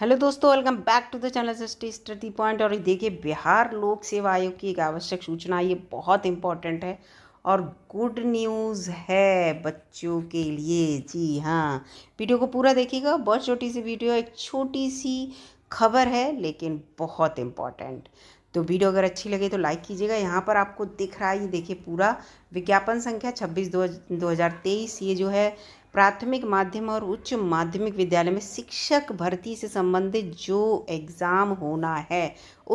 hello दोस्तों welcome back to the channel justice study point और देखिए बिहार लोक सेवा आयोग की एक आवश्यक सूचना ये बहुत इम्पॉर्टेंट है और गुड न्यूज़ है बच्चों के लिए जी हाँ वीडियो को पूरा देखिएगा बहुत छोटी सी वीडियो एक छोटी सी खबर है लेकिन बहुत इम्पॉर्टेंट तो वीडियो अगर अच्छी लगे तो लाइक कीजिएगा यहाँ पर आपको दिख रहा है ये देखिए पूरा विज्ञापन संख्या छब्बीस दो हज़ार तेईस ये जो है प्राथमिक माध्यम और उच्च माध्यमिक विद्यालय में शिक्षक भर्ती से संबंधित जो एग्ज़ाम होना है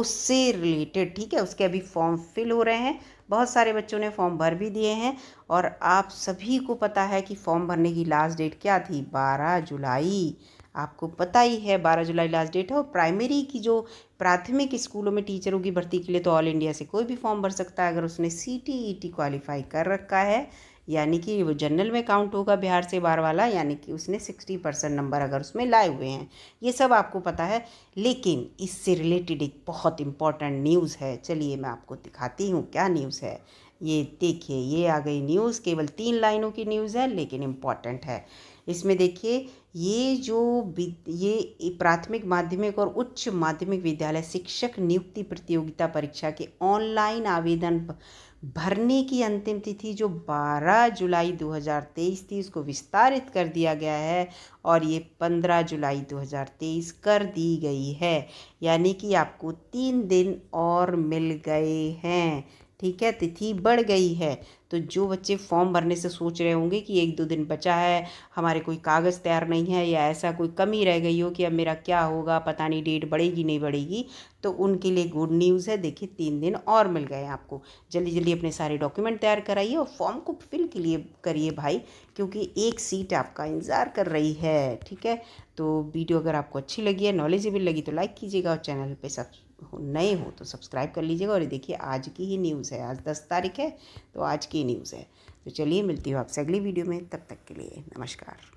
उससे रिलेटेड ठीक है उसके अभी फॉर्म फिल हो रहे हैं बहुत सारे बच्चों ने फॉर्म भर भी दिए हैं और आप सभी को पता है कि फॉर्म भरने की लास्ट डेट क्या थी बारह जुलाई आपको पता ही है बारह जुलाई लास्ट डेट है और प्राइमरी की जो प्राथमिक स्कूलों में टीचरों की भर्ती के लिए तो ऑल इंडिया से कोई भी फॉर्म भर सकता है अगर उसने C T E T qualify कर रखा है यानी कि वो जनरल में काउंट होगा बिहार से बार वाला यानी कि उसने सिक्सटी परसेंट नंबर अगर उसमें लाए हुए हैं ये सब आपको पता है लेकिन इससे रिलेटेड एक बहुत इंपॉर्टेंट न्यूज़ है चलिए मैं आपको दिखाती हूँ क्या न्यूज़ है ये देखिए ये आ गई न्यूज़ केवल तीन लाइनों की न्यूज़ है लेकिन इम्पॉर्टेंट है इसमें देखिए ये जो ये प्राथमिक माध्यमिक और उच्च माध्यमिक विद्यालय शिक्षक नियुक्ति प्रतियोगिता परीक्षा के ऑनलाइन आवेदन भरने की अंतिम तिथि जो 12 जुलाई 2023 थी उसको विस्तारित कर दिया गया है और ये 15 जुलाई 2023 कर दी गई है यानी कि आपको तीन दिन और मिल गए हैं ठीक है तिथि बढ़ गई है तो जो बच्चे फॉर्म भरने से सोच रहे होंगे कि एक दो दिन बचा है हमारे कोई कागज़ तैयार नहीं है या ऐसा कोई कमी रह गई हो कि अब मेरा क्या होगा पता नहीं डेट बढ़ेगी नहीं बढ़ेगी तो उनके लिए गुड न्यूज़ है देखिए तीन दिन और मिल गए आपको जल्दी जल्दी अपने सारे डॉक्यूमेंट तैयार कराइए और फॉर्म को फिल के लिए करिए भाई क्योंकि एक सीट आपका इंतज़ार कर रही है ठीक है तो वीडियो अगर आपको अच्छी लगी है नॉलेजेबल लगी तो लाइक कीजिएगा और चैनल पर सब्सक्राइब नए हो तो सब्सक्राइब कर लीजिएगा और देखिए आज की ही न्यूज़ है आज दस तारीख है तो आज की न्यूज़ है तो चलिए मिलती हूँ आपसे अगली वीडियो में तब तक के लिए नमस्कार